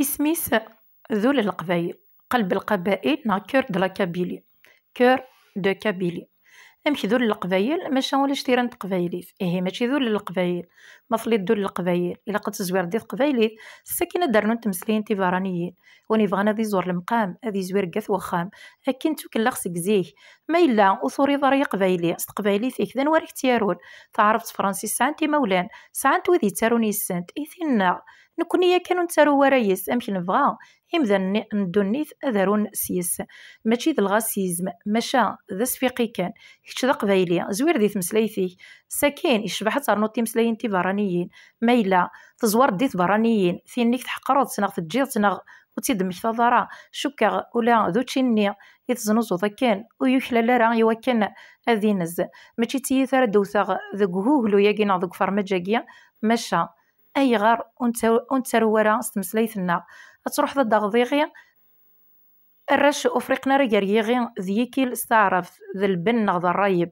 اسميس ذول القبايل قلب القبائل نا كور دلا كابيلي كور دو كابيلي امشي ذول القبايل ماشي ولا شتيران قبايليت ايه ماشي ذول القبايل مصلي ذول القبايل الا قد زوير ديال قبايليت الساكنه دارنو تمثلين تيفرانيين وني بغانا دي زور المقام هذه زوير قث وخام اكن تو كلا خصك زيه ما الا اثوري ضري قبايلي است قبايلي فيك ذا نوارك اختيارون تعرفت فرانسيس سانتي مولان سانت وذي تاروني سانت ايثنا نكون يا كانوا نتارو ورايس امش نبغى امذا ندوني اذرون سيس ماشي ذلغا سيزم ماشا ذا سفيقي كان هكش ذا قبايلي زوير ذي تمسليثي ساكين يشبح تارنو تي مسليين تي برانيين ما الا تزور ديت برانيين ثينيك تحقرو تسناغ تجي تسناغ وتيد مش تضرا شكا ولا ذو تشيني يتزنزو ذاكين ويوحلى لا راه يوكن اذينز ماشي تي ثرا دوثا ذا قهوهلو يا كينا ذا قفار مجاكيا ماشا اي ايغر ونترورا ستمسليثنا تروح ضد غضيغي الرش افريقنا رجر يغي ذيكيل استعرف ذي البن نغض الرايب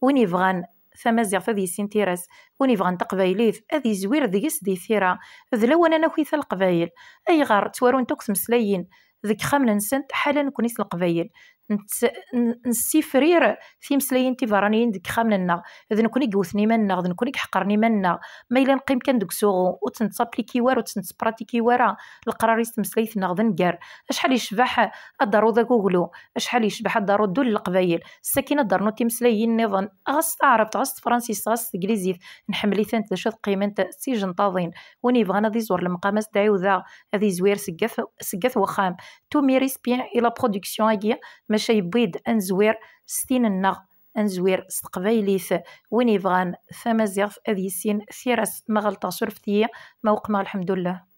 وني فغان فمازيغ فذي سنتيرس وني فغان تقبايليث اذي زوير ذيس سدي ثيرا ذلو انا ناكويث القبايل غار توارون توكس مسليين ذيك خامل نسنت حالا نكونيس القبايل نسيفرير في مسلايين تيفرانيين ديك خاملنا اذا نكوني قوثني منا اذا نكوني حقرني منا ما الا نقيم كان دوك سوغو وتنتصابليكي وار وتنتبراتيكي وارا القرار يستمسليتنا غدا نقار اشحال يشبح الدارو ذا كوغلو شحال يشبح الدارو دول القبايل الساكنه دارنو مسلايين نظن غاس تعرف غاس فرانسيس غاس انجليزيت نحملي ثانت لاش قيمة سيجن طاضين وني بغانا ذي زور المقامات دعيو ذا ذي زوير سقف سقف وخام توميريس بيان الى برودكسيون هاكيا ماشي بيض ان زوير ستين النغ ان زوير ستقبايليث وين يبغان ثمازيغ اذ يسين ثيرس مغلطة شرفتية موقما الحمد لله